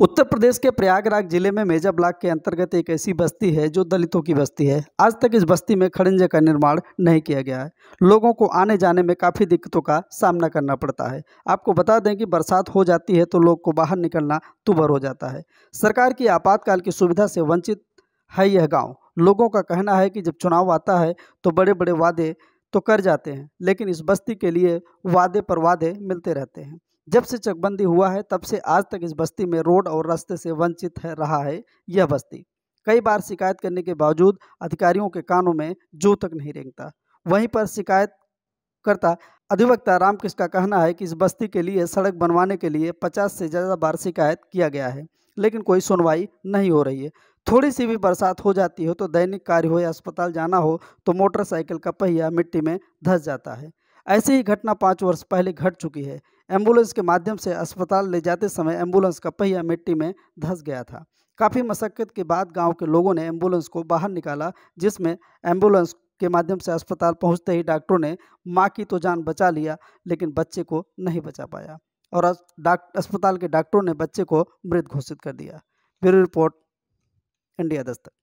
उत्तर प्रदेश के प्रयागराज जिले में मेजा ब्लॉक के अंतर्गत एक ऐसी बस्ती है जो दलितों की बस्ती है आज तक इस बस्ती में खड़ंजे का निर्माण नहीं किया गया है लोगों को आने जाने में काफ़ी दिक्कतों का सामना करना पड़ता है आपको बता दें कि बरसात हो जाती है तो लोग को बाहर निकलना तुबर हो जाता है सरकार की आपातकाल की सुविधा से वंचित है यह गाँव लोगों का कहना है कि जब चुनाव आता है तो बड़े बड़े वादे तो कर जाते हैं लेकिन इस बस्ती के लिए वादे पर वादे मिलते रहते हैं जब से चकबंदी हुआ है तब से आज तक इस बस्ती में रोड और रास्ते से वंचित है रहा है यह बस्ती कई बार शिकायत करने के बावजूद अधिकारियों के कानों में जू तक नहीं रेंगता वहीं पर शिकायत करता अधिवक्ता रामकृष्ण का कहना है कि इस बस्ती के लिए सड़क बनवाने के लिए 50 से ज़्यादा बार शिकायत किया गया है लेकिन कोई सुनवाई नहीं हो रही है थोड़ी सी भी बरसात हो जाती हो तो दैनिक कार्य हो या अस्पताल जाना हो तो मोटरसाइकिल का पहिया मिट्टी में धंस जाता है ऐसी ही घटना पाँच वर्ष पहले घट चुकी है एम्बुलेंस के माध्यम से अस्पताल ले जाते समय एम्बुलेंस का पहिया मिट्टी में धंस गया था काफ़ी मशक्क़त के बाद गांव के लोगों ने एम्बुलेंस को बाहर निकाला जिसमें एम्बुलेंस के माध्यम से अस्पताल पहुंचते ही डॉक्टरों ने माँ की तो जान बचा लिया लेकिन बच्चे को नहीं बचा पाया और अस्पताल के डॉक्टरों ने बच्चे को मृत घोषित कर दिया ब्यूरो रिपोर्ट इंडिया दस्तक